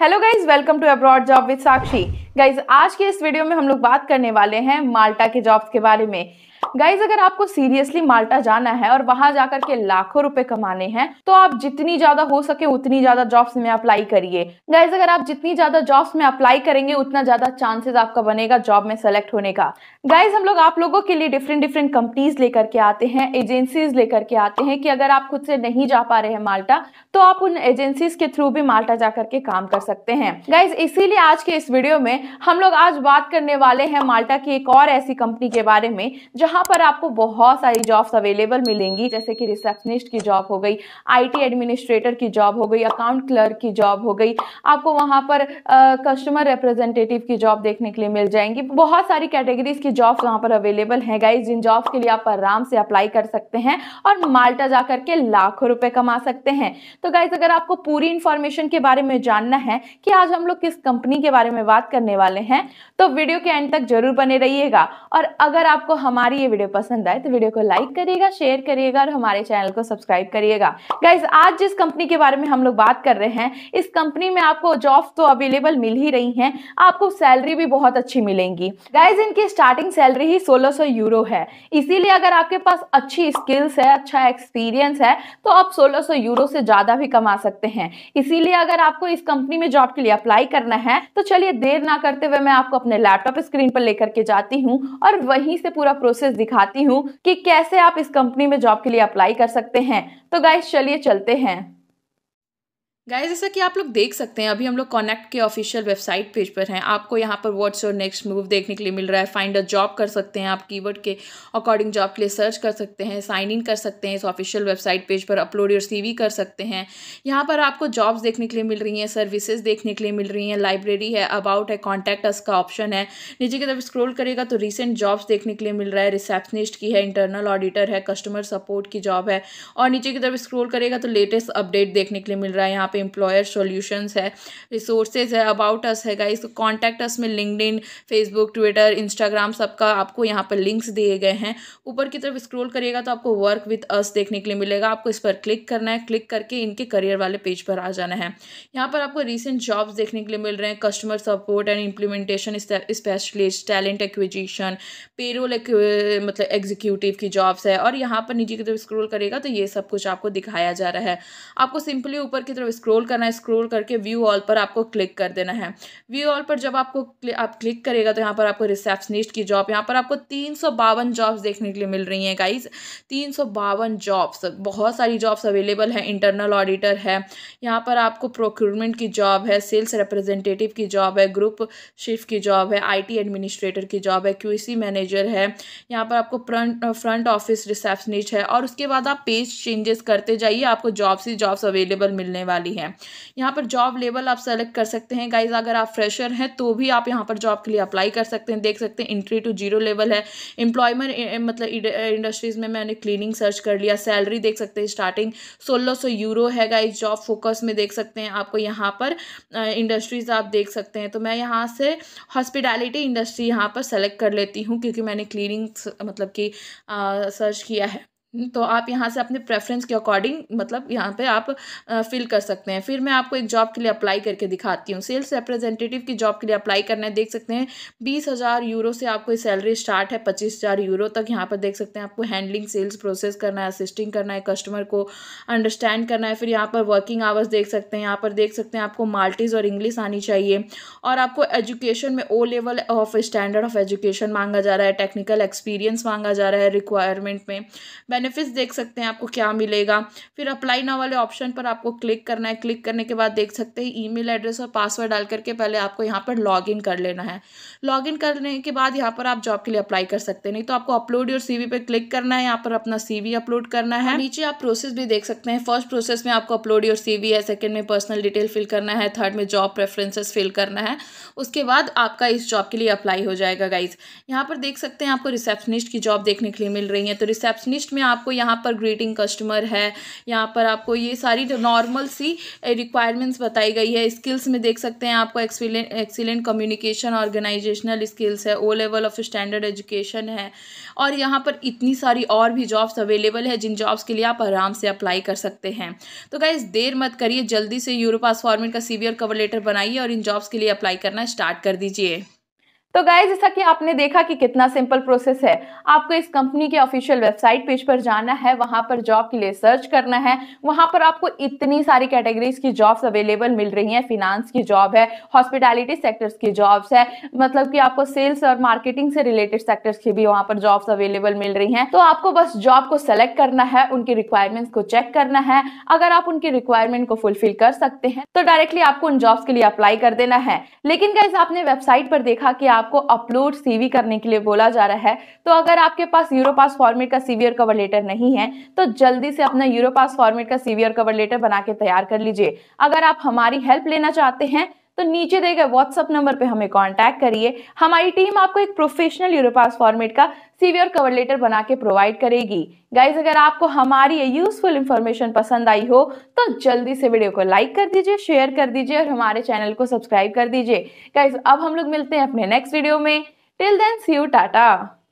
hello guys welcome to abroad job with Sakshi guys आज के इस वीडियो में हम लोग बात करने वाले हैं माल्टा के जॉब्स के बारे में गाइज अगर आपको सीरियसली माल्टा जाना है और वहां जाकर के लाखों रुपए कमाने हैं तो आप जितनी ज्यादा हो सके उतनी ज्यादा जॉब्स में अप्लाई करिए गाइज अगर आप जितनी ज्यादा जॉब्स में अप्लाई करेंगे उतना ज्यादा चांसेस आपका बनेगा जॉब में सेलेक्ट होने का गाइज हम लोग आप लोगों के लिए डिफरेंट डिफरेंट कंपनीज लेकर के आते हैं एजेंसीज लेकर के आते हैं कि अगर आप खुद से नहीं जा पा रहे हैं माल्टा तो आप उन एजेंसीज के थ्रू भी माल्टा जा करके काम कर सकते हैं गाइज इसीलिए आज के इस वीडियो में हम लोग आज बात करने वाले हैं माल्टा की एक और ऐसी कंपनी के बारे में जहाँ पर आपको बहुत सारी जॉब्स अवेलेबल मिलेंगी जैसे कि रिसेप्शनिस्ट की जॉब हो गई आईटी एडमिनिस्ट्रेटर की जॉब हो गई अकाउंट क्लर्क की जॉब हो गई आपको वहां पर कस्टमर रिप्रेजेंटेटिव की जॉब देखने के लिए मिल जाएंगी बहुत सारी कैटेगरीज की जॉब्स वहां पर अवेलेबल हैं गाइज जिन जॉब्स के लिए आप आराम से अप्लाई कर सकते हैं और माल्टा जा करके लाखों रुपए कमा सकते हैं तो गाइज अगर आपको पूरी इन्फॉर्मेशन के बारे में जानना है कि आज हम लोग किस कंपनी के बारे में बात करने वाले हैं तो वीडियो के एंड तक जरूर बने रहिएगा और अगर आपको हमारी ये वीडियो पसंद आए तो वीडियो को लाइक करिएगा शेयर करिएगा और हमारे चैनल को सब्सक्राइब करिएगा गाइज आज जिस कंपनी के बारे में हम लोग बात कर रहे हैं इस कंपनी में आपको जॉब तो अवेलेबल मिल ही रही है आपको सैलरी भी बहुत अच्छी मिलेंगी गाइज इनकी स्टार्टिंग सैलरी ही 1600 यूरो है इसीलिए अगर आपके पास अच्छी स्किल्स है अच्छा एक्सपीरियंस है तो आप सोलह यूरो से ज्यादा भी कमा सकते हैं इसीलिए अगर आपको इस कंपनी में जॉब के लिए अप्लाई करना है तो चलिए देर ना करते हुए मैं आपको अपने लैपटॉप स्क्रीन पर लेकर के जाती हूँ और वहीं से पूरा प्रोसेस दिखाती हूँ कि कैसे आप इस कंपनी में जॉब के लिए अप्लाई कर सकते हैं तो गाइस चलिए चलते हैं गाइज जैसा कि आप लोग देख सकते हैं अभी हम लोग कॉनेक्ट के ऑफिशियल वेबसाइट पेज पर हैं आपको यहाँ पर व्हाट्स और नेक्स्ट मूव देखने के लिए मिल रहा है फाइंड अ जॉब कर सकते हैं आप कीवर्ड के अकॉर्डिंग जॉब के लिए सर्च कर सकते हैं साइन इन कर सकते हैं इस ऑफिशियल वेबसाइट पेज पर अपलोड योर सी कर सकते हैं यहाँ पर आपको जॉब्स देखने के लिए मिल रही हैं सर्विसेज देखने के लिए मिल रही हैं लाइब्रेरी है अबाउट है कॉन्टैक्ट अस का ऑप्शन है नीचे की तरफ स्क्रोल करेगा तो रिसेंट जॉब्स देखने के लिए मिल रहा है रिसेप्शनिस्ट की है इंटरनल ऑडिटर है कस्टमर सपोर्ट की जॉब है और नीचे की तरफ स्क्रोल करेगा तो लेटेस्ट अपडेट देखने के लिए मिल रहा है यहाँ पे एम्प्लॉयर सोल्यूशंस है रिसोर्सेज है अबाउट अस है गाइस तो कॉन्टैक्ट अस में लिंकड फेसबुक ट्विटर इंस्टाग्राम सबका आपको यहाँ पर लिंक्स दिए गए हैं ऊपर की तरफ स्क्रोल करिएगा तो आपको वर्क विथ अस देखने के लिए मिलेगा आपको इस पर क्लिक करना है क्लिक करके इनके करियर वाले पेज पर आ जाना है यहाँ पर आपको रिसेंट जॉब्स देखने के लिए मिल रहे हैं customer support and implementation specialist talent acquisition payroll मतलब एग्जीक्यूटिव की जॉब्स है और यहाँ पर नीचे की तरफ स्क्रोल करेगा तो ये सब कुछ आपको दिखाया जा रहा है आपको सिंपली ऊपर की तरफ स्क्रोल करना है स्क्रोल करके व्यू ऑल पर आपको क्लिक कर देना है व्यू ऑल पर जब आपको आप क्लिक करेगा तो यहाँ पर आपको रिसेप्शनिस्ट की जॉब यहाँ पर आपको तीन सौ बावन जॉब्स देखने के लिए मिल रही हैं गाइज तीन सौ बावन जॉब्स बहुत सारी जॉब्स अवेलेबल हैं इंटरनल ऑडिटर है यहाँ पर आपको प्रोक्यूरमेंट की जॉब है सेल्स रिप्रेजेंटेटिव की जॉब है ग्रुप शिफ्ट की जॉब है आईटी एडमिनिस्ट्रेटर की जॉब है क्यूसी मैनेजर है यहाँ पर आपको फ्रंट फ्रंट ऑफिस रिसेप्शनिस्ट है और उसके बाद आप पेज चेंजेस करते जाइए आपको जॉब्स ही जॉब्स अवेलेबल मिलने वाली है यहाँ पर जॉब लेवल आप सेलेक्ट कर सकते हैं गाइज अगर आप फ्रेशर हैं तो भी आप यहाँ पर जॉब के लिए अप्लाई कर सकते हैं देख सकते हैं इंट्री टू जीरो लेवल है एम्प्लॉयमेंट मतलब इंडस्ट्रीज़ में मैंने क्लीनिंग सर्च कर लिया सैलरी देख सकते हैं स्टार्टिंग सोलह सौ यूरो है गाइज जॉब फोकस में देख सकते हैं आपको यहाँ पर इंडस्ट्रीज़ आप देख सकते हैं तो मैं यहाँ से हॉस्पिटैलिटी इंडस्ट्री यहाँ पर सेलेक्ट कर लेती हूँ क्योंकि मैंने क्लीनिंग मतलब कि सर्च किया है तो आप यहाँ से अपने प्रेफरेंस के अकॉर्डिंग मतलब यहाँ पे आप फिल कर सकते हैं फिर मैं आपको एक जॉब के लिए अप्लाई करके दिखाती हूँ सेल्स रिप्रेजेंटेटिव की जॉब के लिए अप्लाई करना है देख सकते हैं बीस हज़ार यूरो से आपको सैलरी स्टार्ट है पच्चीस हज़ार यूरो तक यहाँ पर देख सकते हैं आपको हैंडलिंग सेल्स प्रोसेस करना है असिस्टिंग करना है कस्टमर को अंडरस्टैंड करना है फिर यहाँ पर वर्किंग आवर्स देख सकते हैं यहाँ पर देख सकते हैं आपको माल्टीज और इंग्लिश आनी चाहिए और आपको एजुकेशन में O level of standard of education मांगा जा रहा है टेक्निकल एक्सपीरियंस मांगा जा रहा है रिक्वायरमेंट में बेनिफिट्स देख सकते हैं आपको क्या मिलेगा फिर अप्लाई ना वाले ऑप्शन पर आपको क्लिक करना है क्लिक करने के बाद देख सकते हैं ईमेल एड्रेस और पासवर्ड डाल करके पहले आपको यहाँ पर लॉग इन कर लेना है लॉग इन करने के बाद यहाँ पर आप जॉब के लिए अप्लाई कर सकते हैं नहीं तो आपको अपलोड योर सीवी पर क्लिक करना है यहाँ पर अपना वी अपलोड करना है नीचे आप प्रोसेस भी देख सकते हैं फर्स्ट प्रोसेस में आपको अपलोड योर सीवी है सेकेंड में पर्सनल डिटेल फिल करना है थर्ड में जॉब प्रेफरेंसेस फिल करना है उसके बाद आपका इस जॉब के लिए अप्लाई हो जाएगा गाइज यहाँ पर देख सकते हैं आपको रिसेप्शनिस्ट की जॉब देखने के लिए मिल रही है तो रिसेप्शनिस्ट में आप आपको यहाँ पर ग्रीटिंग कस्टमर है यहाँ पर आपको ये सारी नॉर्मल सी रिक्वायरमेंट्स बताई गई है स्किल्स में देख सकते हैं आपको excellent excellent communication organisational skills है O level of standard education है और यहाँ पर इतनी सारी और भी जॉब्स अवेलेबल है जिन जॉब्स के लिए आप आराम से अप्लाई कर सकते हैं तो गाइज देर मत करिए जल्दी से यूरोपास फॉर्मेट का सीवियर कवर लेटर बनाइए और इन जॉब्स के लिए अप्लाई करना स्टार्ट कर दीजिए तो गाय जैसा कि आपने देखा कि कितना सिंपल प्रोसेस है आपको इस कंपनी के ऑफिशियल वेबसाइट पेज पर जाना है वहां पर जॉब के लिए सर्च करना है वहां पर आपको इतनी सारी कैटेगरीज की जॉब्स अवेलेबल मिल रही हैं फिनांस की जॉब है हॉस्पिटैलिटी सेक्टर्स की जॉब्स है मतलब कि आपको सेल्स और मार्केटिंग से रिलेटेड सेक्टर्स की भी वहां पर जॉब्स अवेलेबल मिल रही है तो आपको बस जॉब को सेलेक्ट करना है उनकी रिक्वायरमेंट्स को चेक करना है अगर आप उनकी रिक्वायरमेंट को फुलफिल कर सकते हैं तो डायरेक्टली आपको उन जॉब्स के लिए अप्लाई कर देना है लेकिन गाइज आपने वेबसाइट पर देखा कि आपको अपलोड सीवी करने के लिए बोला जा रहा है तो अगर आपके पास यूरोपास फॉर्मेट का सीवी और कवर लेटर नहीं है तो जल्दी से अपना यूरोपास फॉर्मेट का सीवी और कवर लेटर बना के तैयार कर लीजिए अगर आप हमारी हेल्प लेना चाहते हैं तो नीचे गए व्हाट्सअप नंबर पे हमें कांटेक्ट करिए हमारी टीम आपको एक प्रोफेशनल यूरोपास फॉर्मेट का सीवी और कवर लेटर बना के प्रोवाइड करेगी गाइज अगर आपको हमारी ये यूजफुल इन्फॉर्मेशन पसंद आई हो तो जल्दी से वीडियो को लाइक कर दीजिए शेयर कर दीजिए और हमारे चैनल को सब्सक्राइब कर दीजिए गाइज अब हम लोग मिलते हैं अपने नेक्स्ट वीडियो में till then see you Tata